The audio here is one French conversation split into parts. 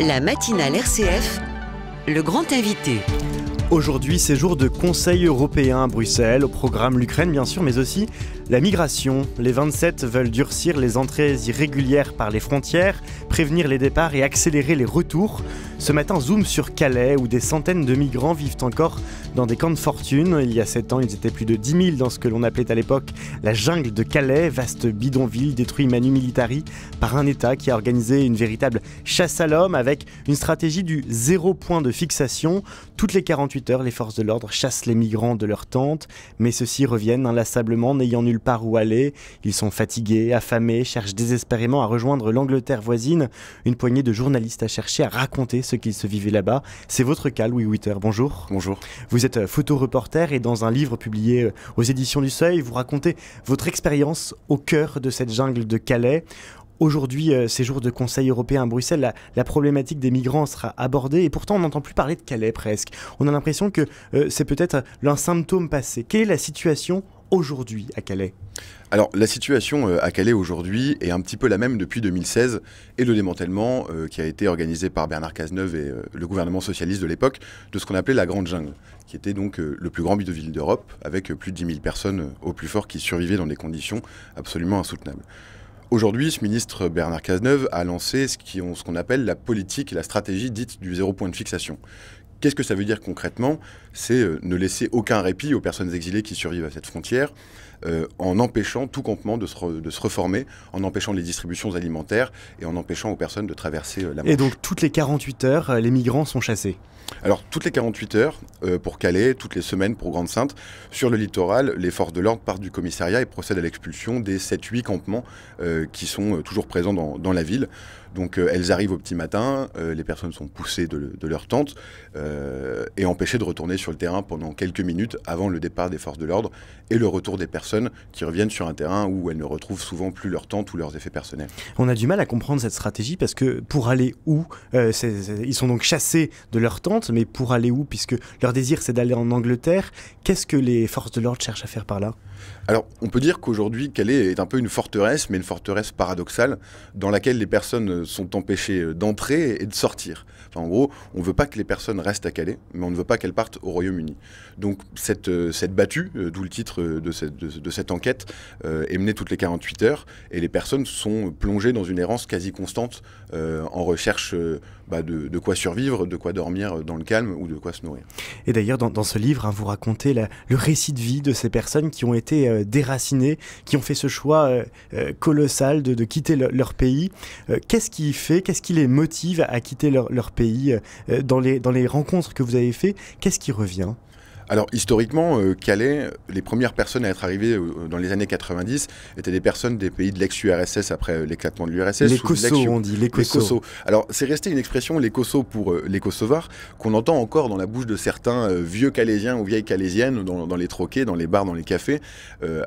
La matinale RCF, le grand invité. Aujourd'hui, c'est jour de Conseil européen à Bruxelles, au programme l'Ukraine bien sûr, mais aussi la migration, les 27 veulent durcir les entrées irrégulières par les frontières, prévenir les départs et accélérer les retours. Ce matin, zoom sur Calais, où des centaines de migrants vivent encore dans des camps de fortune. Il y a 7 ans, ils étaient plus de 10 000 dans ce que l'on appelait à l'époque la jungle de Calais, vaste bidonville détruit manu militari par un État qui a organisé une véritable chasse à l'homme avec une stratégie du zéro point de fixation. Toutes les 48 heures, les forces de l'ordre chassent les migrants de leurs tentes, mais ceux-ci reviennent inlassablement n'ayant nulle part où aller. Ils sont fatigués, affamés, cherchent désespérément à rejoindre l'Angleterre voisine. Une poignée de journalistes a cherché à raconter ce qu'ils se vivaient là-bas. C'est votre cas, Louis Witter. Bonjour. Bonjour. Vous êtes euh, photoreporter et dans un livre publié euh, aux éditions du Seuil, vous racontez votre expérience au cœur de cette jungle de Calais. Aujourd'hui, euh, ces jours de Conseil européen à Bruxelles, la, problématique des migrants sera abordée et pourtant on n'entend plus parler de Calais presque. On a l'impression que c'est peut-être un symptôme passé. Quelle est la situation aujourd'hui à Calais alors la situation euh, à Calais aujourd'hui est un petit peu la même depuis 2016 et le démantèlement euh, qui a été organisé par Bernard Cazeneuve et euh, le gouvernement socialiste de l'époque de ce qu'on appelait la Grande Jungle, qui était donc le plus grand bidonville d'Europe avec plus de 10 000 personnes au plus fort qui survivaient dans des conditions absolument insoutenables. Aujourd'hui, ce ministre Bernard Cazeneuve a lancé ce qu'on appelle la politique et la stratégie dite du zéro point de fixation, Qu'est-ce que ça veut dire concrètement C'est euh, ne laisser aucun répit aux personnes exilées qui survivent à cette frontière, euh, en empêchant tout campement de se, reformer, en empêchant les distributions alimentaires et en empêchant aux personnes de traverser euh, la mer. Et donc toutes les 48 heures, les migrants sont chassés Alors toutes les 48 heures pour Calais, toutes les semaines pour Grande-Sainte, sur le littoral, les forces de l'ordre partent du commissariat et procèdent à l'expulsion des 7-8 campements qui sont toujours présents dans, dans la ville. Donc euh, elles arrivent au petit matin, euh, les personnes sont poussées de, leur tente euh, et empêchées de retourner sur le terrain pendant quelques minutes avant le départ des forces de l'ordre et le retour des personnes qui reviennent sur un terrain où elles ne retrouvent souvent plus leur tente ou leurs effets personnels. On a du mal à comprendre cette stratégie parce que pour aller où Ils sont donc chassés de leur tente, mais pour aller où Puisque leur désir c'est d'aller en Angleterre, qu'est-ce que les forces de l'ordre cherchent à faire par là alors, on peut dire qu'aujourd'hui, Calais est un peu une forteresse, mais une forteresse paradoxale, dans laquelle les personnes euh, sont empêchés euh, d'entrer et de sortir. en gros, on ne veut pas que les personnes restent à Calais, mais on ne veut pas qu'elles partent au Royaume-Uni. Donc cette, euh, cette battue, d'où le titre de cette, de, cette enquête, est menée toutes les 48 heures et les personnes sont plongées dans une errance quasi constante en recherche bah, de, de, quoi survivre, de quoi dormir dans le calme ou de quoi se nourrir. Et d'ailleurs, dans, ce livre, à hein, vous racontez le récit de vie de ces personnes qui ont été déracinées, qui ont fait ce choix colossal de, de quitter leur pays. Qu'est-ce qu'est-ce qui fait, qu'est-ce qui les motive à quitter leur, pays euh, dans les, dans les rencontres que vous avez faites Qu'est-ce qui revient alors historiquement, euh, Calais, les premières personnes à être arrivées euh, dans les années 90 étaient des personnes des pays de l'ex-URSS après euh, l'éclatement de l'URSS. Les on dit, les Alors c'est resté une expression, les Koso pour les Kosovars, qu'on entend encore dans la bouche de certains vieux Calaisiens ou vieilles Calaisiennes dans, les troquets, dans les bars, dans les cafés,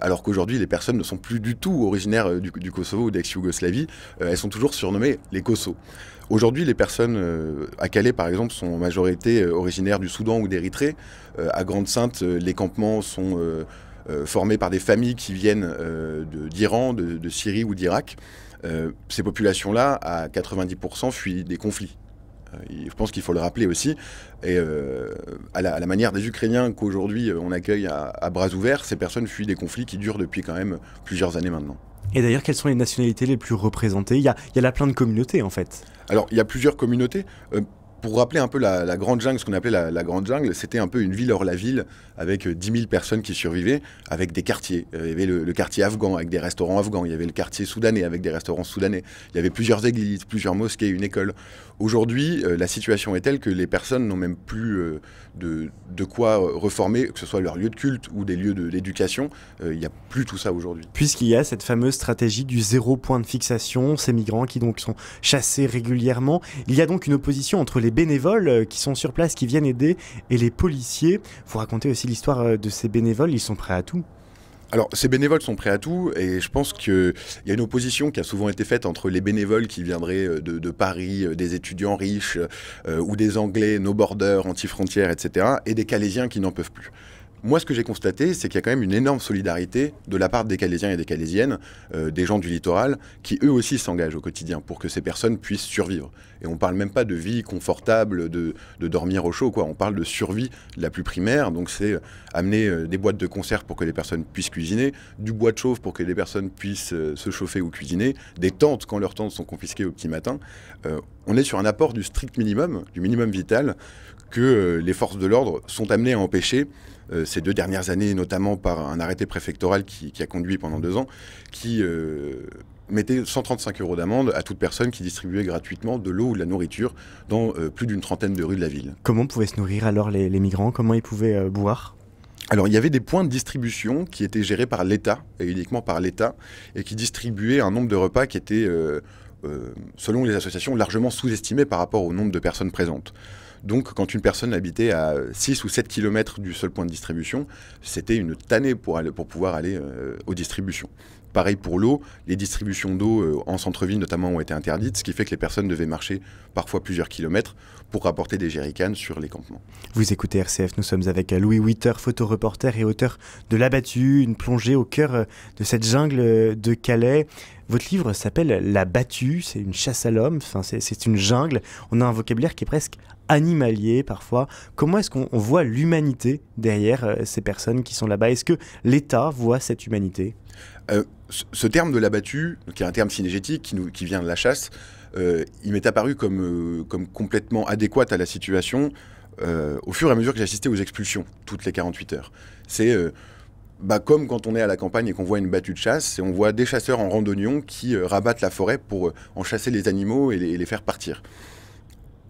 alors qu'aujourd'hui les personnes ne sont plus du tout originaires du, Kosovo ou d'ex-Yougoslavie, elles sont toujours surnommées les Koso Aujourd'hui, les personnes à Calais, par exemple, sont en majorité originaires du Soudan ou d'Érythrée. Grande-Sainte, euh, les campements sont euh, euh, formés par des familles qui viennent d'Iran, de, Syrie ou d'Irak. ces populations-là, à 90%, fuient des conflits. Je pense qu'il faut le rappeler aussi. Et à, la, manière des Ukrainiens qu'aujourd'hui on accueille à, bras ouverts, ces personnes fuient des conflits qui durent depuis quand même plusieurs années maintenant. Et d'ailleurs, quelles sont les nationalités les plus représentées il y, a, il y a plein de communautés en fait. Alors, il y a plusieurs communautés pour rappeler un peu la, grande jungle, ce qu'on appelait la, grande jungle, c'était un peu une ville hors la ville avec 10 euh, 000 personnes qui survivaient, avec des quartiers. Euh, il y avait le, quartier afghan avec des restaurants afghans, il y avait le quartier soudanais avec des restaurants soudanais, il y avait plusieurs églises, plusieurs mosquées, une école. Aujourd'hui, euh, la situation est telle que les personnes n'ont même plus de, de, quoi reformer, que ce soit leur lieu de culte ou des lieux d'éducation. l'éducation. il n'y a plus tout ça aujourd'hui. Puisqu'il y a cette fameuse stratégie du zéro point de fixation, ces migrants qui donc sont chassés régulièrement, il y a donc une opposition entre les bénévoles euh, qui sont sur place, qui viennent aider, et les policiers. Vous racontez aussi l'histoire euh, de ces bénévoles, ils sont prêts à tout. Alors, ces bénévoles sont prêts à tout, et je pense qu'il y a une opposition qui a souvent été faite entre les bénévoles qui viendraient euh, de, Paris, des étudiants riches, ou des Anglais, nos border, anti-frontières, etc., et des Calaisiens qui n'en peuvent plus. Moi, ce que j'ai constaté, c'est qu'il y a quand même une énorme solidarité de la part des Calaisiens et des Calaisiennes, euh, des gens du littoral, qui eux aussi s'engagent au quotidien pour que ces personnes puissent survivre. Et on ne parle même pas de vie confortable, de, dormir au chaud, quoi. On parle de survie la plus primaire. Donc, c'est euh, amener euh, des boîtes de conserve pour que les personnes puissent cuisiner, du bois de chauffe pour que les personnes puissent se chauffer ou cuisiner, des tentes quand leurs tentes sont confisquées au petit matin. on est sur un apport du strict minimum, du minimum vital, que les forces de l'ordre sont amenées à empêcher euh, ces deux dernières années, notamment par un arrêté préfectoral qui, a conduit pendant deux ans, qui euh, mettait 135 euros d'amende à toute personne qui distribuait gratuitement de l'eau ou de la nourriture dans euh, plus d'une trentaine de rues de la ville. Comment pouvaient se nourrir alors les, les migrants Comment ils pouvaient boire alors il y avait des points de distribution qui étaient gérés par l'État, et uniquement par l'État, et qui distribuaient un nombre de repas qui était, selon les associations, largement sous-estimé par rapport au nombre de personnes présentes. Donc, quand une personne habitait à 6 ou 7 km du seul point de distribution, c'était une tannée pour, pour pouvoir aller euh, aux distributions. Pareil pour l'eau, les distributions d'eau euh, en centre-ville notamment ont été interdites, ce qui fait que les personnes devaient marcher parfois plusieurs kilomètres pour rapporter des jerrycans sur les campements. Vous écoutez RCF, nous sommes avec Louis Witter, photoreporter et auteur de L'Abattu, une plongée au cœur euh, de cette jungle de Calais. Votre livre s'appelle La battue, c'est une chasse à l'homme, enfin, c'est une jungle. On a un vocabulaire qui est presque animalier parfois. Comment est-ce qu'on voit l'humanité derrière euh, ces personnes qui sont là-bas Est-ce que l'État voit cette humanité euh, Ce terme de la battue, qui est un terme synergétique qui, vient de la chasse, euh, il m'est apparu comme, comme complètement adéquat à la situation au fur et à mesure que j'assistais aux expulsions, toutes les 48 heures. C'est bah, comme quand on est à la campagne et qu'on voit une battue de chasse, et on voit des chasseurs en randonnion qui euh, rabattent la forêt pour euh, en chasser les animaux et les, faire partir.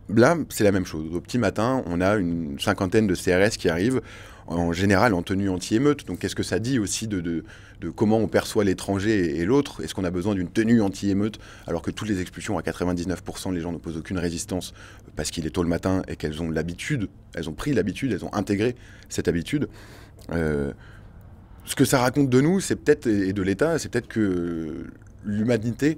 Là, c'est la même chose. Au petit matin, on a une cinquantaine de CRS qui arrivent, en général en tenue anti-émeute. Donc, qu'est-ce que ça dit aussi de, comment on perçoit l'étranger et, l'autre Est-ce qu'on a besoin d'une tenue anti-émeute alors que toutes les expulsions, à 99%, les gens ne posent aucune résistance euh, parce qu'il est tôt le matin et qu'elles ont l'habitude, elles ont pris l'habitude, elles ont intégré cette habitude ce que ça raconte de nous, c'est peut-être, et de l'État, c'est peut-être que l'humanité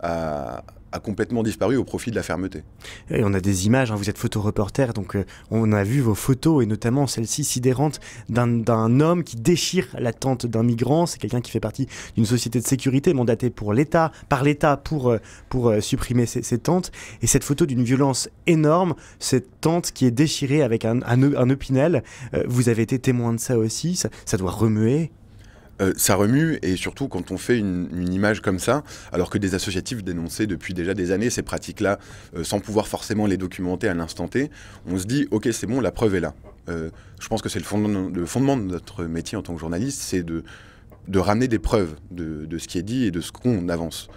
a, a complètement disparu au profit de la fermeté. Et on a des images, hein, vous êtes photo reporter donc euh, on a vu vos photos, et notamment celle-ci sidérante d'un homme qui déchire la tente d'un migrant. C'est quelqu'un qui fait partie d'une société de sécurité mandatée pour l'État, par l'État pour, euh, pour euh, supprimer ces, tentes. Et cette photo d'une violence énorme, cette tente qui est déchirée avec un, un, vous avez été témoin de ça aussi, ça doit remuer. Euh, ça remue, et surtout quand on fait une, image comme ça, alors que des associatifs dénonçaient depuis déjà des années ces pratiques-là, euh, sans pouvoir forcément les documenter à l'instant T, on se dit, ok, c'est bon, la preuve est là. Euh, je pense que c'est le fondement, fondement, de notre métier en tant que journaliste, c'est de, de, ramener des preuves de, ce qui est dit et de ce qu'on avance.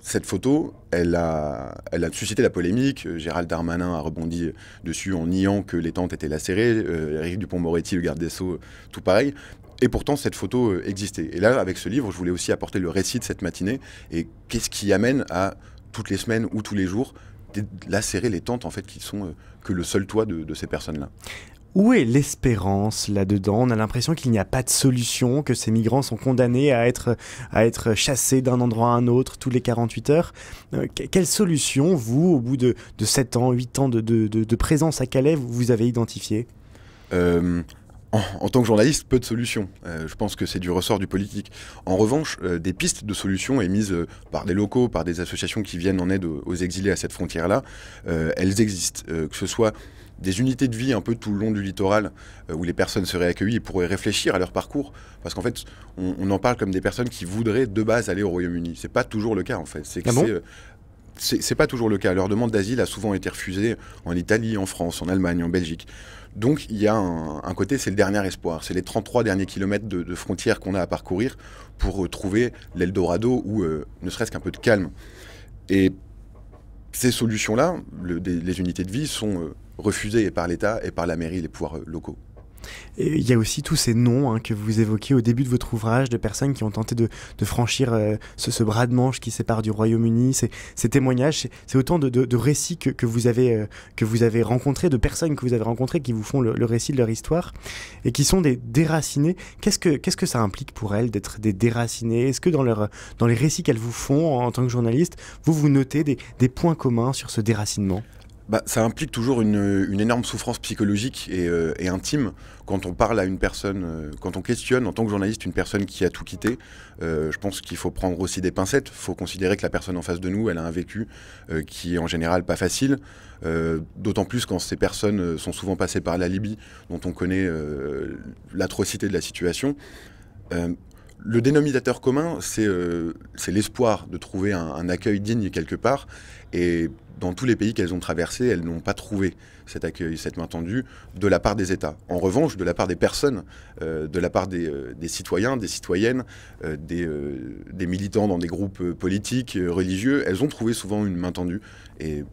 cette photo, elle a, elle a suscité la polémique. Gérald Darmanin a rebondi dessus en niant que les tentes étaient lacérées. Euh, Eric Dupont-Moretti, le garde des Sceaux, tout pareil. Et pourtant, cette photo euh, existait. Et là, avec ce livre, je voulais aussi apporter le récit de cette matinée et qu'est-ce qui amène à toutes les semaines ou tous les jours lacérer les tentes en fait qui sont euh, que le seul toit de, ces personnes-là. Où est l'espérance là-dedans On a l'impression qu'il n'y a pas de solution, que ces migrants sont condamnés à être, à être chassés d'un endroit à un autre tous les 48 heures. Euh, quelle solution, vous, au bout de, 7 ans, 8 ans de, de, présence à Calais, vous, vous avez identifié en, tant que journaliste, peu de solutions. Euh, je pense que c'est du ressort du politique. En revanche, euh, des pistes de solutions émises euh, par des locaux, par des associations qui viennent en aide aux, exilés à cette frontière-là, elles existent. que ce soit des unités de vie un peu tout le long du littoral où les personnes seraient accueillies et pourraient réfléchir à leur parcours. Parce qu'en fait, on, en parle comme des personnes qui voudraient de base aller au Royaume-Uni. C'est pas toujours le cas en fait. C'est ah c'est pas toujours le cas. Leur demande d'asile a souvent été refusée en Italie, en France, en Allemagne, en Belgique. Donc il y a un, côté, c'est le dernier espoir, c'est les 33 derniers kilomètres de, frontières qu'on a à parcourir pour euh, trouver l'Eldorado ou euh, ne serait-ce qu'un peu de calme. Et ces solutions-là, les unités de vie, sont euh, refusées par l'État et par la mairie les pouvoirs locaux. Il y a aussi tous ces noms hein, que vous évoquez au début de votre ouvrage de personnes qui ont tenté de, franchir euh, ce, bras de manche qui sépare du Royaume-Uni, ces, témoignages, c'est autant de, récits euh, que, vous avez, rencontrés, de personnes que vous avez rencontrées qui vous font le, récit de leur histoire et qui sont des déracinés. Qu'est-ce que, ça implique pour elles d'être des déracinés Est-ce que dans, les récits qu'elles vous font en, tant que journaliste, vous vous notez des points communs sur ce déracinement bah, ça implique toujours une, énorme souffrance psychologique euh, et, intime quand on parle à une personne, euh, quand on questionne en tant que journaliste une personne qui a tout quitté. Euh, je pense qu'il faut prendre aussi des pincettes. Il faut considérer que la personne en face de nous, elle a un vécu qui est en général pas facile. D'autant plus quand ces personnes sont souvent passées par la Libye, dont on connaît l'atrocité de la situation le dénominateur commun, c'est euh, l'espoir de trouver un, accueil digne quelque part. Et dans tous les pays qu'elles ont traversés, elles n'ont pas trouvé cet accueil, cette main tendue de la part des États. En revanche, de la part des personnes, euh, de la part des, euh, citoyens, des citoyennes, des, militants dans des groupes politiques, religieux, elles ont trouvé souvent une main tendue. Et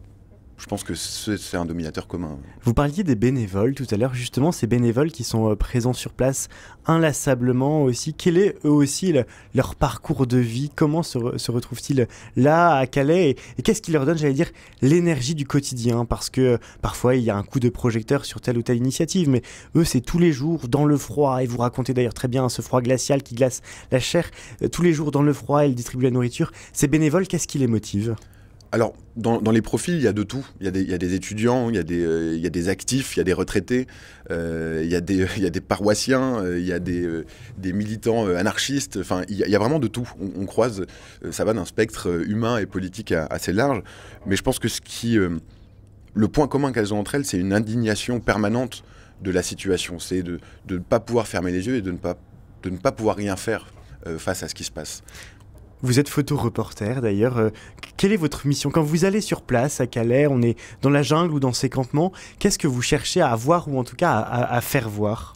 je pense que c'est un dominateur commun. Vous parliez des bénévoles tout à l'heure, justement, ces bénévoles qui sont euh, présents sur place inlassablement aussi. Quel est eux aussi leur parcours de vie Comment se, retrouvent-ils là, à Calais Et, et qu'est-ce qui leur donne, j'allais dire, l'énergie du quotidien Parce que euh, parfois, il y a un coup de projecteur sur telle ou telle initiative, mais eux, c'est tous les jours dans le froid. Et vous racontez d'ailleurs très bien hein, ce froid glacial qui glace la chair. Euh, tous les jours dans le froid, ils distribuent la nourriture. Ces bénévoles, qu'est-ce qui les motive alors, dans, les profils, il y a de tout. Il y a des, étudiants, il y a des, actifs, il y a des retraités, il, y a des, paroissiens, il y a des, militants anarchistes. Enfin, il y, a, vraiment de tout. On, croise, ça va d'un spectre humain et politique assez large. Mais je pense que ce qui, le point commun qu'elles ont entre elles, c'est une indignation permanente de la situation. C'est de, ne pas pouvoir fermer les yeux et de ne pas, de ne pas pouvoir rien faire face à ce qui se passe. Vous êtes photo-reporter, d'ailleurs. Euh, quelle est votre mission Quand vous allez sur place à Calais, on est dans la jungle ou dans ces campements, qu'est-ce que vous cherchez à voir ou en tout cas à, faire voir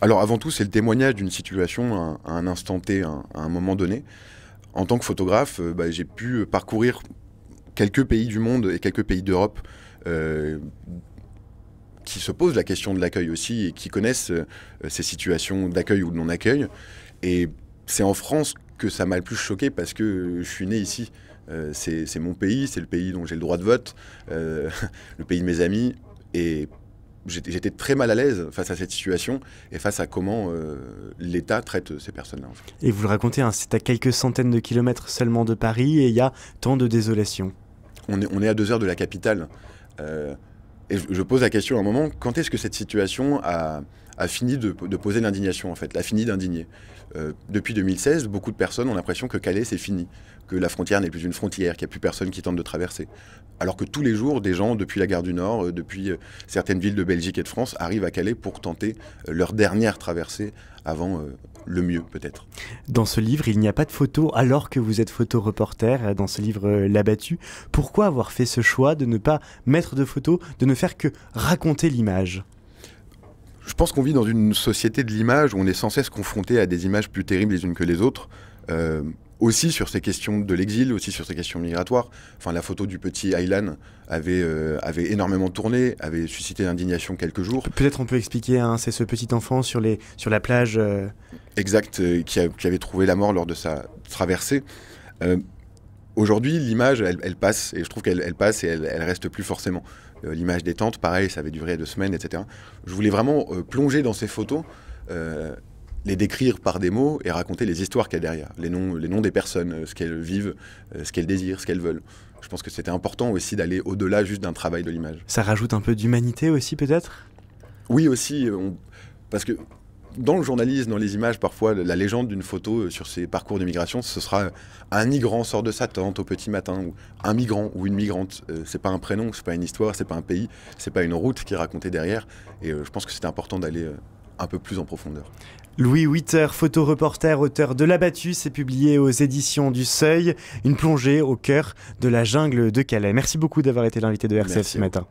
Alors avant tout, c'est le témoignage d'une situation à, un instant T, à, un moment donné. En tant que photographe, euh, bah, j'ai pu parcourir quelques pays du monde et quelques pays d'Europe euh, qui se posent la question de l'accueil aussi et qui connaissent ces situations d'accueil ou de non-accueil. Et c'est en France que ça m'a le plus choqué parce que je suis né ici. Euh, c'est mon pays, c'est le pays dont j'ai le droit de vote, euh, le pays de mes amis. Et j'étais très mal à l'aise face à cette situation et face à comment euh, l'État traite ces personnes-là. Et vous le racontez, hein, c'est à quelques centaines de kilomètres seulement de Paris et il y a tant de désolation. On est, on est à deux heures de la capitale. Et je pose la question à un moment, quand est-ce que cette situation a, fini de, poser l'indignation, en fait, l'a fini d'indigner euh, Depuis 2016, beaucoup de personnes ont l'impression que Calais, c'est fini que la frontière n'est plus une frontière, qu'il n'y a plus personne qui tente de traverser. Alors que tous les jours, des gens, depuis la gare du Nord, euh, depuis euh, certaines villes de Belgique et de France, arrivent à Calais pour tenter euh, leur dernière traversée avant le mieux, peut-être. Dans ce livre, il n'y a pas de photo alors que vous êtes reporter. dans ce livre L'abattu. Pourquoi avoir fait ce choix de ne pas mettre de photos, de ne faire que raconter l'image je pense qu'on vit dans une société de l'image où on est sans cesse confronté à des images plus terribles les unes que les autres. Euh, aussi sur ces questions de l'exil, aussi sur ces questions migratoires. Enfin, la photo du petit Aylan avait, euh, avait énormément tourné, avait suscité l'indignation quelques jours. Peut-être on peut expliquer, hein, c'est ce petit enfant sur, les, sur la plage. Euh. Exact, qui, avait trouvé la mort lors de sa traversée. Aujourd'hui, l'image, elle, passe, et je trouve qu'elle passe et elle, reste plus forcément. l'image des tentes, pareil, ça avait duré deux semaines, etc. Je voulais vraiment plonger dans ces photos les décrire par des mots et raconter les histoires qu'il y a derrière, les noms, les noms des personnes, euh, ce qu'elles vivent, euh, ce qu'elles désirent, ce qu'elles veulent. Je pense que c'était important aussi d'aller au-delà juste d'un travail de l'image. Ça rajoute un peu d'humanité aussi peut-être Oui aussi, euh, parce que dans le journalisme, dans les images, parfois, la légende d'une photo sur ses parcours d'immigration, ce sera un migrant sort de sa tente au petit matin, ou un migrant ou une migrante. ce c'est pas un prénom, c'est pas une histoire, c'est pas un pays, c'est pas une route qui est racontée derrière. Et je pense que c'était important d'aller un peu plus en profondeur. Louis Witter, reporter, auteur de L'Abattu, s'est publié aux éditions du Seuil, une plongée au cœur de la jungle de Calais. Merci beaucoup d'avoir été l'invité de RCF ce matin.